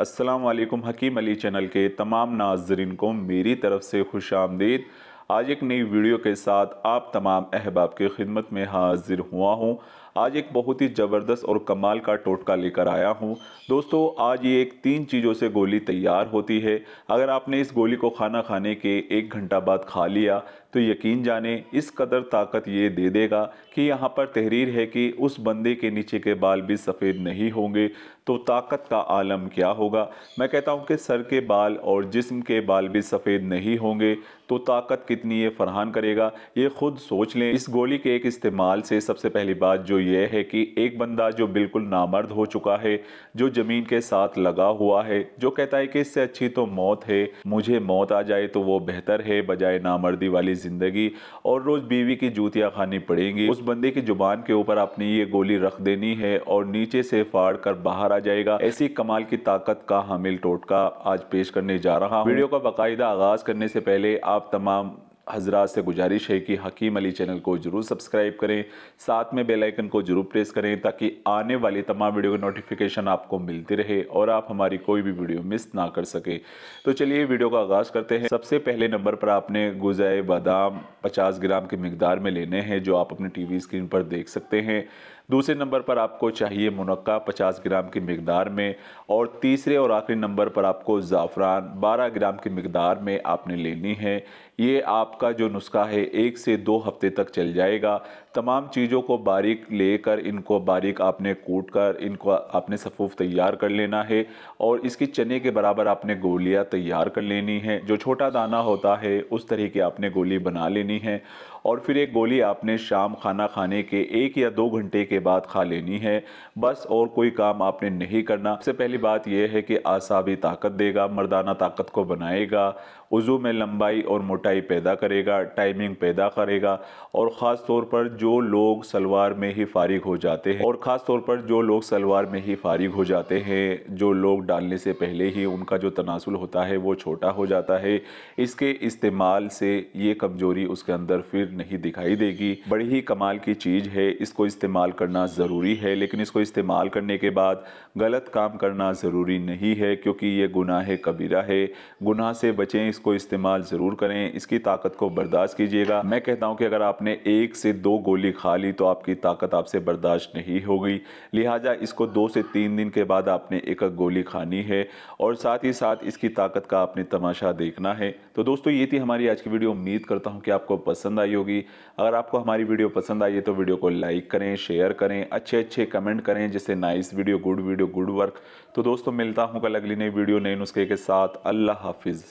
असलम हकीम Ali channel के तमाम नाजरन को मेरी तरफ से खुश आमदीद आज एक नई वीडियो के साथ आप तमाम अहबाब की खिदमत में हाजिर हुआ हूँ आज एक बहुत ही ज़बरदस्त और कमाल का टोटका लेकर आया हूँ दोस्तों आज ये एक तीन चीज़ों से गोली तैयार होती है अगर आपने इस गोली को खाना खाने के एक घंटा बाद खा लिया तो यकीन जाने इस कदर ताकत ये दे देगा कि यहाँ पर तहरीर है कि उस बंदे के नीचे के बाल भी सफ़ेद नहीं होंगे तो ताकत का आलम क्या होगा मैं कहता हूँ कि सर के बाल और जिस्म के बाल भी सफ़ेद नहीं होंगे तो ताकत की कितनी ये फरहान करेगा ये खुद सोच लें इस गोली के एक इस्तेमाल से सबसे पहली बात जो ये है कि एक बंदा जो बिल्कुल नामर्द हो चुका है जो ज़मीन के साथ लगा हुआ है जो कहता है कि इससे अच्छी तो मौत है मुझे मौत आ जाए तो वो बेहतर है बजाय नामर्दी वाली ज़िंदगी और रोज़ बीवी की जूतियाँ खानी पड़ेंगी उस बंदे की ज़ुबान के ऊपर आपने ये गोली रख देनी है और नीचे से फाड़ कर बाहर आ जाएगा ऐसी कमाल की ताकत का हामिल टोटका आज पेश करने जा रहा हूँ वीडियो का बाकायदा आगाज़ करने से पहले आप तमाम हजरात से गुजारिश है कि हकीम अली चैनल को जरूर सब्सक्राइब करें साथ में बेल आइकन को जरूर प्रेस करें ताकि आने वाली तमाम वीडियो की नोटिफिकेशन आपको मिलती रहे और आप हमारी कोई भी वीडियो मिस ना कर सके तो चलिए वीडियो का आगाज़ करते हैं सबसे पहले नंबर पर आपने गुजाए बादाम पचास ग्राम की मकदार में लेने हैं जो आप अपने टी स्क्रीन पर देख सकते हैं दूसरे नंबर पर आपको चाहिए मुनक्का 50 ग्राम की मकदार में और तीसरे और आखिरी नंबर पर आपको ज़ाफ़रान 12 ग्राम की मकदार में आपने लेनी है ये आपका जो नुस्खा है एक से दो हफ्ते तक चल जाएगा तमाम चीज़ों को बारीक लेकर इनको बारीक आपने कूट कर इनको आपने सफ़ूफ तैयार कर लेना है और इसकी चने के बराबर आपने गोलियाँ तैयार कर लेनी है जो छोटा दाना होता है उस तरह की आपने गोली बना लेनी है और फिर एक गोली आपने शाम खाना खाने के एक या दो घंटे के बाद खा लेनी है बस और कोई काम आपने नहीं करना सबसे पहली बात यह है कि आसाबी ताकत देगा मर्दाना ताकत को बनाएगा वज़ू में लंबाई और मोटाई पैदा करेगा टाइमिंग पैदा करेगा और ख़ास तौर पर जो लोग सलवार में ही फारिग हो जाते हैं और ख़ास तौर पर जो लोग सलवार में ही फारिग हो जाते हैं जो लोग डालने से पहले ही उनका जो तनासुल होता है वो छोटा हो जाता है इसके इस्तेमाल से ये कमज़ोरी उसके अंदर फिर तस्वीर नहीं दिखाई देगी बड़ी ही कमाल की चीज़ है इसको इस्तेमाल करना ज़रूरी है लेकिन इसको इस्तेमाल करने के बाद गलत काम करना ज़रूरी नहीं है क्योंकि ये गुनाह कबीरा है गुनाह से बचें इसको इस्तेमाल ज़रूर करें इसकी ताकत को बर्दाश्त कीजिएगा मैं कहता हूँ कि अगर आपने एक से दो गोली खा ली तो आपकी ताकत आपसे बर्दाश्त नहीं होगी लिहाजा इसको दो से तीन दिन के बाद आपने एक गोली खानी है और साथ ही साथ इसकी ताकत का आपने तमाशा देखना है तो दोस्तों ये थी हमारी आज की वीडियो उम्मीद करता हूँ कि आपको पसंद आई होगी अगर आपको हमारी वीडियो पसंद आई है तो वीडियो को लाइक करें शेयर करें अच्छे अच्छे कमेंट करें जैसे nice video good video good work तो दोस्तों मिलता हूँ कल अगली नई वीडियो नए नुस्खे के साथ अल्लाह हाफिज़